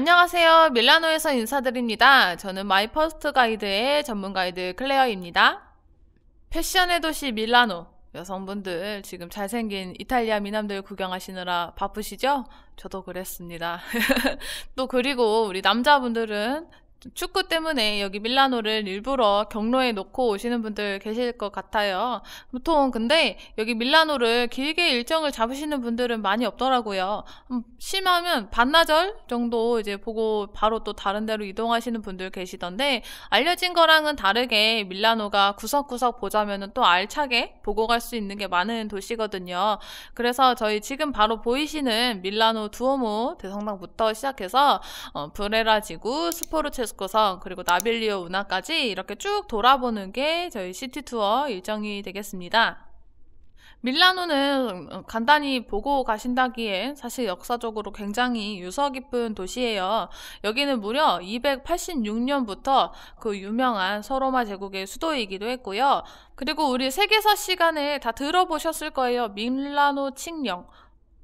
안녕하세요. 밀라노에서 인사드립니다. 저는 마이 퍼스트 가이드의 전문 가이드 클레어입니다. 패션의 도시 밀라노. 여성분들 지금 잘생긴 이탈리아 미남들 구경하시느라 바쁘시죠? 저도 그랬습니다. 또 그리고 우리 남자분들은 축구 때문에 여기 밀라노를 일부러 경로에 놓고 오시는 분들 계실 것 같아요. 보통 근데 여기 밀라노를 길게 일정을 잡으시는 분들은 많이 없더라고요. 음, 심하면 반나절 정도 이제 보고 바로 또 다른 데로 이동하시는 분들 계시던데 알려진 거랑은 다르게 밀라노가 구석구석 보자면또 알차게 보고 갈 수 있는 게 많은 도시거든요. 그래서 저희 지금 바로 보이시는 밀라노 두오모 대성당부터 시작해서 어, 브레라 지구, 스포르체 샌성 그리고 나빌리오 운하까지 이렇게 쭉 돌아보는 게 저희 시티 투어 일정이 되겠습니다. 밀라노는 어, 간단히 보고 가신다기에 사실 역사적으로 굉장히 유서 깊은 도시예요. 여기는 무려 286년부터 그 유명한 서로마 제국의 수도이기도 했고요. 그리고 우리 세계사 시간에 다 들어보셨을 거예요. 밀라노 칙령.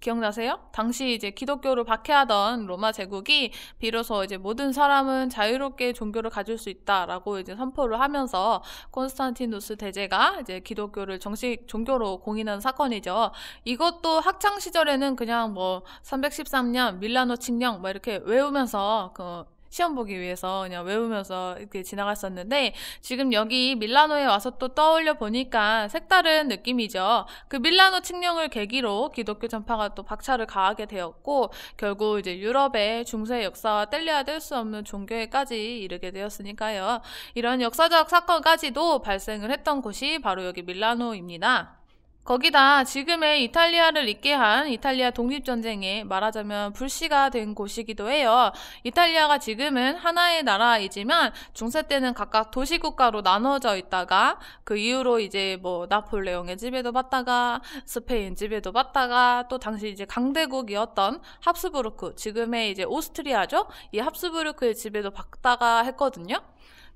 기억나세요? 당시 이제 기독교를 박해하던 로마 제국이 비로소 이제 모든 사람은 자유롭게 종교를 가질 수 있다라고 이제 선포를 하면서 콘스탄티누스 대제가 이제 기독교를 정식 종교로 공인한 사건이죠. 이것도 학창 시절에는 그냥 뭐 313년 밀라노 칙령 뭐 이렇게 외우면서 그 시험 보기 위해서 그냥 외우면서 이렇게 지나갔었는데 지금 여기 밀라노에 와서 또 떠올려 보니까 색다른 느낌이죠. 그 밀라노 칙령을 계기로 기독교 전파가 또 박차를 가하게 되었고 결국 이제 유럽의 중세 역사와 뗄려야 뗄 수 없는 종교에까지 이르게 되었으니까요. 이런 역사적 사건까지도 발생을 했던 곳이 바로 여기 밀라노입니다. 거기다 지금의 이탈리아를 있게 한 이탈리아 독립전쟁에 말하자면 불씨가 된 곳이기도 해요. 이탈리아가 지금은 하나의 나라이지만 중세 때는 각각 도시국가로 나눠져 있다가 그 이후로 이제 뭐 나폴레옹의 집에도봤다가 스페인 집에도봤다가또 당시 이제 강대국이었던 합스부르크, 지금의 이제 오스트리아죠? 이 합스부르크의 집에도 받다가 했거든요.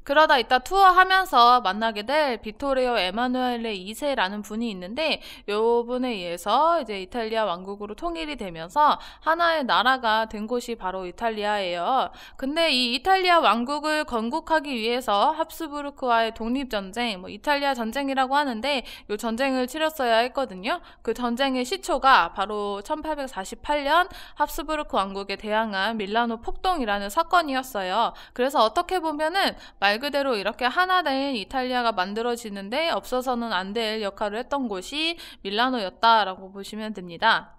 그러다 이따 투어하면서 만나게 될 비토레오 에마누엘레 2세라는 분이 있는데 요 분에 의해서 이제 이탈리아 왕국으로 통일이 되면서 하나의 나라가 된 곳이 바로 이탈리아예요. 근데 이 이탈리아 왕국을 건국하기 위해서 합스부르크와의 독립전쟁, 뭐 이탈리아 전쟁이라고 하는데 요 전쟁을 치렀어야 했거든요. 그 전쟁의 시초가 바로 1848년 합스부르크 왕국에 대항한 밀라노 폭동이라는 사건이었어요. 그래서 어떻게 보면은 말 그대로 이렇게 하나된 이탈리아가 만들어지는데 없어서는 안 될 역할을 했던 곳이 밀라노였다라고 보시면 됩니다.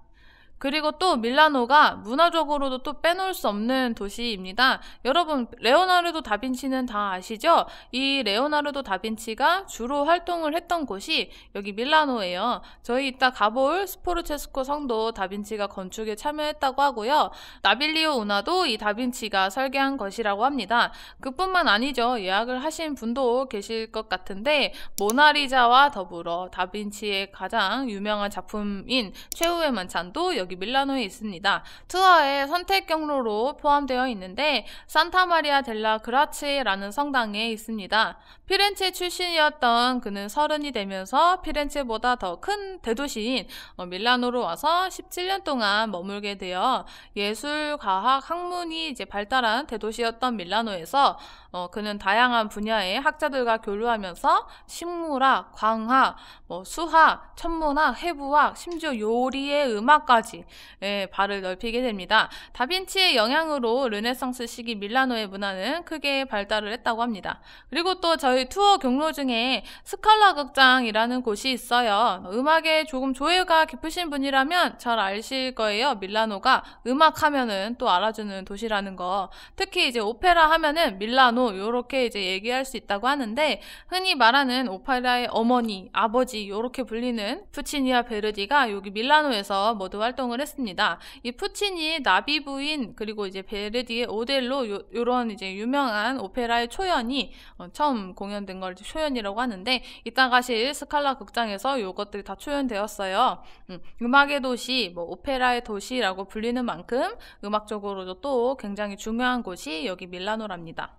그리고 또 밀라노가 문화적으로도 또 빼놓을 수 없는 도시입니다. 여러분, 레오나르도 다빈치는 다 아시죠? 이 레오나르도 다빈치가 주로 활동을 했던 곳이 여기 밀라노예요. 저희 이따 가볼 스포르체스코 성도 다빈치가 건축에 참여했다고 하고요. 나빌리오 운하도 이 다빈치가 설계한 것이라고 합니다. 그뿐만 아니죠. 예약을 하신 분도 계실 것 같은데 모나리자와 더불어 다빈치의 가장 유명한 작품인 최후의 만찬도 여기 여기 밀라노에 있습니다. 투어의 선택 경로로 포함되어 있는데 산타 마리아 델라 그라치라는 성당에 있습니다. 피렌체 출신이었던 그는 서른이 되면서 피렌체보다 더 큰 대도시인 어, 밀라노로 와서 17년 동안 머물게 되어 예술, 과학, 학문이 이제 발달한 대도시였던 밀라노에서 어, 그는 다양한 분야의 학자들과 교류하면서 식물학, 광학, 뭐 수학, 천문학, 해부학, 심지어 요리의 음악까지 넓히 예, 발을 넓히게 됩니다. 다빈치의 영향으로 르네상스 시기 밀라노의 문화는 크게 발달을 했다고 합니다. 그리고 또 저희 투어 경로 중에 스칼라 극장이라는 곳이 있어요. 음악에 조금 조예가 깊으신 분이라면 잘 아실 거예요. 밀라노가 음악 하면은 또 알아주는 도시라는 거. 특히 이제 오페라 하면은 밀라노 요렇게 이제 얘기할 수 있다고 하는데 흔히 말하는 오페라의 어머니, 아버지 요렇게 불리는 푸치니와 베르디가 여기 밀라노에서 모두 활동 작성을 했습니다. 이 푸치니의 나비 부인 그리고 이제 베르디의 오델로 요, 요런 이제 유명한 오페라의 초연이 어, 처음 공연된 걸 초연이라고 하는데 이따 가실 스칼라 극장에서 요것들이 다 초연되었어요. 음, 음악의 도시, 뭐 오페라의 도시라고 불리는 만큼 음악적으로도 또 굉장히 중요한 곳이 여기 밀라노랍니다.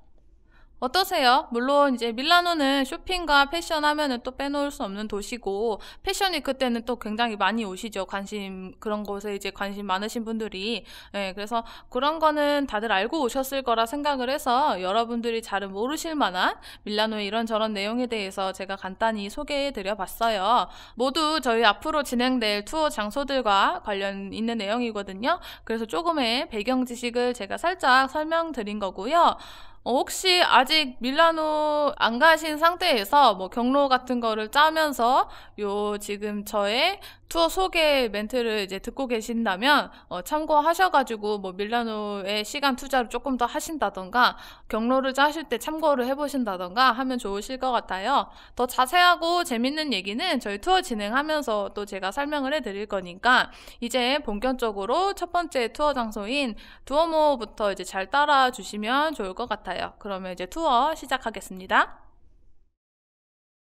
어떠세요? 물론 이제 밀라노는 쇼핑과 패션 하면은 또 빼놓을 수 없는 도시고 패션이 그때는 또 굉장히 많이 오시죠. 관심 그런 곳에 이제 관심 많으신 분들이 네, 그래서 그런 거는 다들 알고 오셨을 거라 생각을 해서 여러분들이 잘은 모르실 만한 밀라노의 이런저런 내용에 대해서 제가 간단히 소개해 드려 봤어요. 모두 저희 앞으로 진행될 투어 장소들과 관련 있는 내용이거든요. 그래서 조금의 배경 지식을 제가 살짝 설명드린 거고요. 어, 혹시 아직 밀라노 안 가신 상태에서 뭐 경로 같은 거를 짜면서 요 지금 저의 투어 소개 멘트를 이제 듣고 계신다면 어, 참고하셔가지고 뭐 밀라노의 시간 투자를 조금 더 하신다던가 경로를 짜실 때 참고를 해보신다던가 하면 좋으실 것 같아요. 더 자세하고 재밌는 얘기는 저희 투어 진행하면서 또 제가 설명을 해드릴 거니까 이제 본격적으로 첫 번째 투어 장소인 두어모부터 이제 잘 따라 주시면 좋을 것 같아요. 같아요. 그러면 이제 투어 시작하겠습니다.